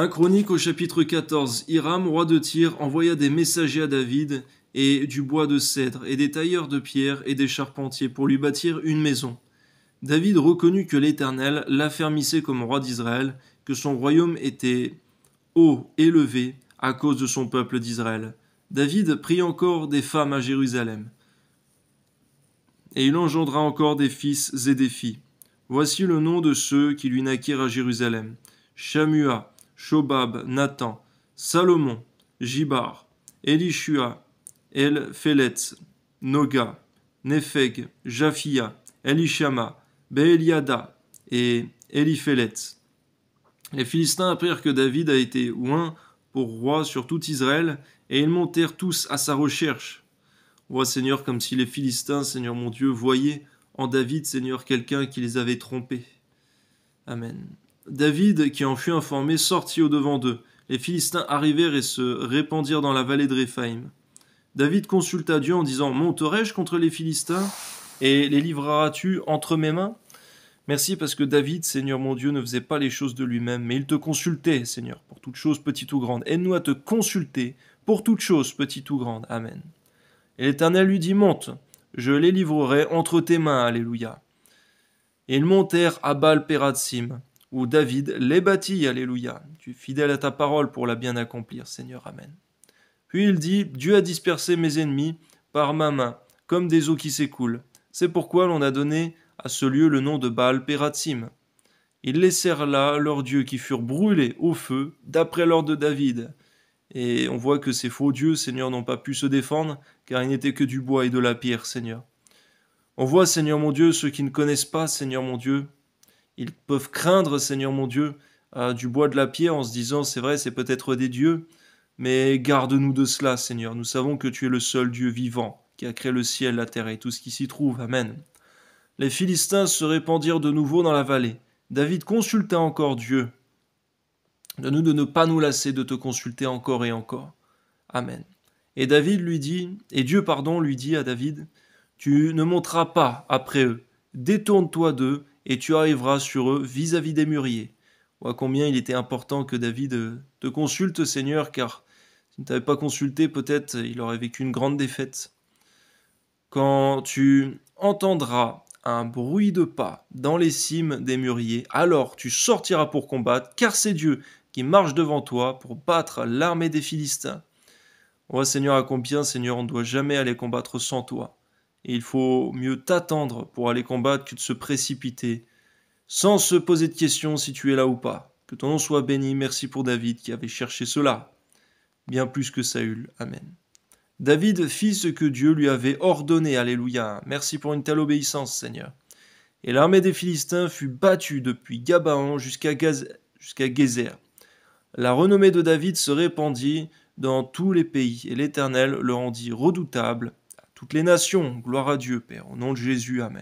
1 Chronique au chapitre 14 Hiram, roi de Tyr, envoya des messagers à David et du bois de cèdre et des tailleurs de pierre et des charpentiers pour lui bâtir une maison. David reconnut que l'Éternel l'affermissait comme roi d'Israël, que son royaume était haut, élevé, à cause de son peuple d'Israël. David prit encore des femmes à Jérusalem. Et il engendra encore des fils et des filles. Voici le nom de ceux qui lui naquirent à Jérusalem. Shamua, Shobab, Nathan, Salomon, Jibar, Elishua, el Noga, Nepheg, Japhia, Elishama, Beeliada et Elipheletz. Les Philistins apprirent que David a été oint pour roi sur tout Israël, et ils montèrent tous à sa recherche. Vois, Seigneur, comme si les Philistins, Seigneur mon Dieu, voyaient en David, Seigneur, quelqu'un qui les avait trompés. Amen. David, qui en fut informé, sortit au-devant d'eux. Les Philistins arrivèrent et se répandirent dans la vallée de Réphaïm. David consulta Dieu en disant Monterai-je contre les Philistins et les livreras-tu entre mes mains Merci parce que David, Seigneur mon Dieu, ne faisait pas les choses de lui-même, mais il te consultait, Seigneur, pour toutes choses petites ou grandes. Aide-nous à te consulter pour toutes choses petites ou grandes. Amen. Et l'Éternel lui dit Monte, je les livrerai entre tes mains. Alléluia. Et ils montèrent à baal où David les bâtit, Alléluia. Tu es fidèle à ta parole pour la bien accomplir, Seigneur, Amen. Puis il dit, Dieu a dispersé mes ennemis par ma main, comme des eaux qui s'écoulent. C'est pourquoi l'on a donné à ce lieu le nom de Baal perazim Ils laissèrent là leurs dieux qui furent brûlés au feu, d'après l'ordre de David. Et on voit que ces faux dieux, Seigneur, n'ont pas pu se défendre, car ils n'étaient que du bois et de la pierre, Seigneur. On voit, Seigneur mon Dieu, ceux qui ne connaissent pas, Seigneur mon Dieu, ils peuvent craindre, Seigneur mon Dieu, euh, du bois de la pierre en se disant, c'est vrai, c'est peut-être des dieux, mais garde-nous de cela, Seigneur. Nous savons que tu es le seul Dieu vivant, qui a créé le ciel, la terre et tout ce qui s'y trouve. Amen. Les Philistins se répandirent de nouveau dans la vallée. David consulta encore Dieu. De nous de ne pas nous lasser de te consulter encore et encore. Amen. Et David lui dit, et Dieu pardon lui dit à David, tu ne monteras pas après eux, détourne-toi d'eux et tu arriveras sur eux vis-à-vis des mûriers. Vois combien il était important que David euh, te consulte, Seigneur, car s'il ne t'avait pas consulté, peut-être il aurait vécu une grande défaite. Quand tu entendras un bruit de pas dans les cimes des mûriers, alors tu sortiras pour combattre, car c'est Dieu qui marche devant toi pour battre l'armée des Philistins. Vois, Seigneur, à combien, Seigneur, on ne doit jamais aller combattre sans toi il faut mieux t'attendre pour aller combattre que de se précipiter, sans se poser de questions si tu es là ou pas. Que ton nom soit béni, merci pour David qui avait cherché cela, bien plus que Saül. Amen. David fit ce que Dieu lui avait ordonné, Alléluia. Merci pour une telle obéissance, Seigneur. Et l'armée des Philistins fut battue depuis Gabaon jusqu'à Gaz... La renommée de David se répandit dans tous les pays, et l'Éternel le rendit redoutable toutes les nations. Gloire à Dieu, Père. Au nom de Jésus, Amen.